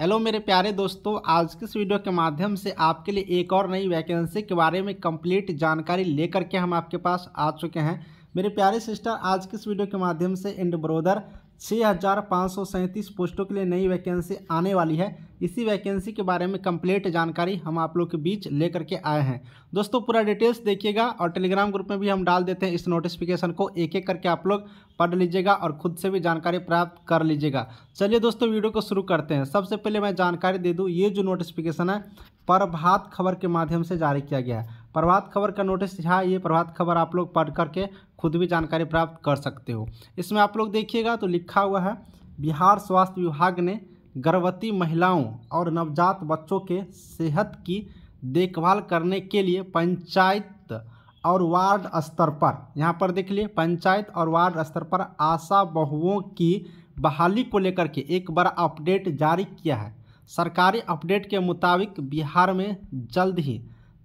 hello मेरे प्यारे दोस्तों आज के इस वीडियो के माध्यम से आपके लिए एक और नई वैकेंसी के बारे में कंप्लीट जानकारी लेकर के हम आपके पास आ चुके हैं मेरे प्यारे सिस्टर आज के इस वीडियो के माध्यम से इंड ब्रोदर छः हज़ार पाँच सौ सैंतीस पोस्टों के लिए नई वैकेंसी आने वाली है इसी वैकेंसी के बारे में कंप्लीट जानकारी हम आप लोग के बीच लेकर के आए हैं दोस्तों पूरा डिटेल्स देखिएगा और टेलीग्राम ग्रुप में भी हम डाल देते हैं इस नोटिफिकेशन को एक एक करके आप लोग पढ़ लीजिएगा और खुद से भी जानकारी प्राप्त कर लीजिएगा चलिए दोस्तों वीडियो को शुरू करते हैं सबसे पहले मैं जानकारी दे दूँ ये जो नोटिफिकेशन है प्रभात खबर के माध्यम से जारी किया गया है प्रभात खबर का नोटिस यहाँ ये प्रभात खबर आप लोग पढ़ करके खुद भी जानकारी प्राप्त कर सकते हो इसमें आप लोग देखिएगा तो लिखा हुआ है बिहार स्वास्थ्य विभाग ने गर्भवती महिलाओं और नवजात बच्चों के सेहत की देखभाल करने के लिए पंचायत और वार्ड स्तर पर यहाँ पर देख लिए पंचायत और वार्ड स्तर पर आशा बहुओं की बहाली को लेकर के एक बड़ा अपडेट जारी किया है सरकारी अपडेट के मुताबिक बिहार में जल्द ही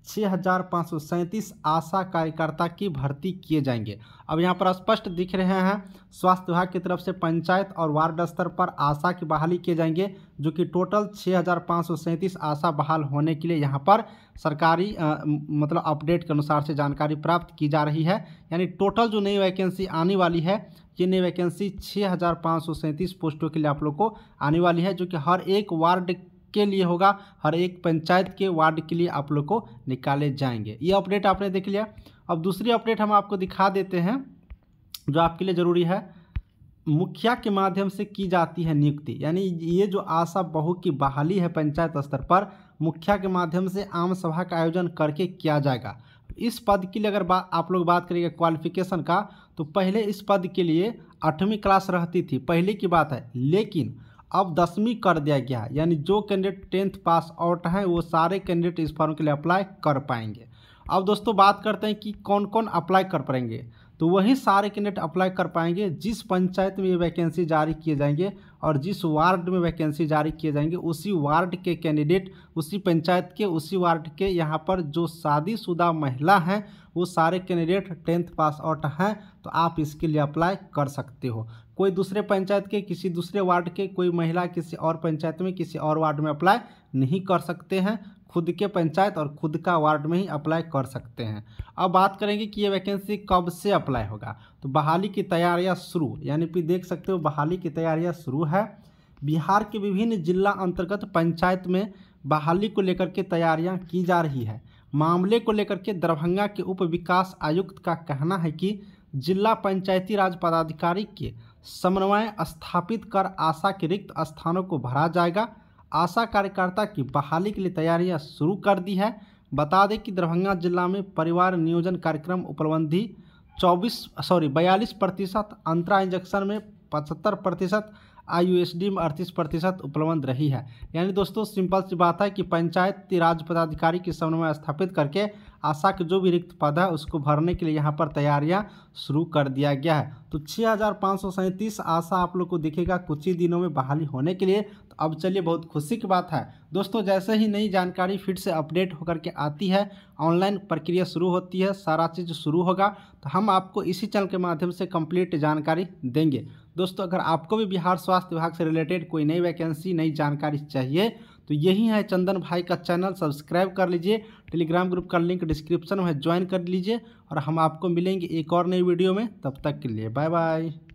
छः हज़ार पाँच सौ सैंतीस आशा कार्यकर्ता की भर्ती किए जाएंगे अब यहाँ पर स्पष्ट दिख रहे हैं स्वास्थ्य विभाग की तरफ से पंचायत और वार्ड स्तर पर आशा की बहाली किए जाएंगे जो कि टोटल छः हज़ार पाँच सौ सैंतीस आशा बहाल होने के लिए यहाँ पर सरकारी आ, मतलब अपडेट के अनुसार से जानकारी प्राप्त की जा रही है यानी टोटल जो नई वैकेंसी आने वाली है ये नई वैकेंसी छः हज़ार पाँच सौ सैंतीस पोस्टों के लिए आप लोग को आने वाली है जो कि हर एक वार्ड के लिए होगा हर एक पंचायत के वार्ड के लिए आप लोग को निकाले जाएंगे ये अपडेट आपने देख लिया अब दूसरी अपडेट हम आपको दिखा देते हैं जो आपके लिए ज़रूरी है मुखिया के माध्यम से की जाती है नियुक्ति यानी ये जो आशा बहु की बहाली है पंचायत स्तर पर मुखिया के माध्यम से आम सभा का आयोजन करके किया जाएगा इस पद के लिए अगर बात आप लोग बात करेंगे क्वालिफिकेशन का तो पहले इस पद के लिए आठवीं क्लास रहती थी पहले की बात है लेकिन अब दसवीं कर दिया गया है यानी जो कैंडिडेट टेंथ पास आउट हैं वो सारे कैंडिडेट इस फॉर्म के लिए अप्लाई कर पाएंगे अब दोस्तों बात करते हैं कि कौन कौन अप्लाई कर पाएंगे तो वही सारे कैंडिडेट अप्लाई कर पाएंगे जिस पंचायत में ये वैकेंसी जारी किए जाएंगे और जिस वार्ड में वैकेंसी जारी किए जाएंगे उसी वार्ड के कैंडिडेट उसी पंचायत के उसी वार्ड के यहाँ पर जो शादीशुदा महिला हैं वो सारे कैंडिडेट टेंथ पास आउट हैं तो आप इसके लिए अप्लाई कर सकते हो कोई दूसरे पंचायत के किसी दूसरे वार्ड के कोई महिला किसी और पंचायत में किसी और वार्ड में अप्लाई नहीं कर सकते हैं खुद के पंचायत और खुद का वार्ड में ही अप्लाई कर सकते हैं अब बात करेंगे कि ये वैकेंसी कब से अप्लाई होगा तो बहाली की तैयारियां शुरू यानी कि देख सकते हो बहाली की तैयारियां शुरू है बिहार के विभिन्न जिला अंतर्गत पंचायत में बहाली को लेकर के तैयारियाँ की जा रही है मामले को लेकर के दरभंगा के उप विकास आयुक्त का कहना है कि जिला पंचायती राज पदाधिकारी के समन्वय स्थापित कर आशा के रिक्त स्थानों को भरा जाएगा आशा कार्यकर्ता की बहाली के लिए तैयारियां शुरू कर दी है बता दें कि दरभंगा जिला में परिवार नियोजन कार्यक्रम उपलब्धि चौबीस सॉरी बयालीस प्रतिशत अंतरा इंजेक्शन में पचहत्तर प्रतिशत आई में अड़तीस प्रतिशत उपलब्ध रही है यानी दोस्तों सिंपल सी बात है कि पंचायत राज पदाधिकारी की समन्वय स्थापित करके आशा के जो भी रिक्त पद है उसको भरने के लिए यहाँ पर तैयारियाँ शुरू कर दिया गया है तो छः आशा आप लोग को दिखेगा कुछ ही दिनों में बहाली होने के लिए तो अब चलिए बहुत खुशी की बात है दोस्तों जैसे ही नई जानकारी फिर से अपडेट होकर के आती है ऑनलाइन प्रक्रिया शुरू होती है सारा चीज़ शुरू होगा तो हम आपको इसी चैनल के माध्यम से कंप्लीट जानकारी देंगे दोस्तों अगर आपको भी बिहार स्वास्थ्य विभाग से रिलेटेड कोई नई वैकेंसी नई जानकारी चाहिए तो यही है चंदन भाई का चैनल सब्सक्राइब कर लीजिए टेलीग्राम ग्रुप का लिंक डिस्क्रिप्शन में ज्वाइन कर लीजिए और हम आपको मिलेंगे एक और नई वीडियो में तब तक के लिए बाय बाय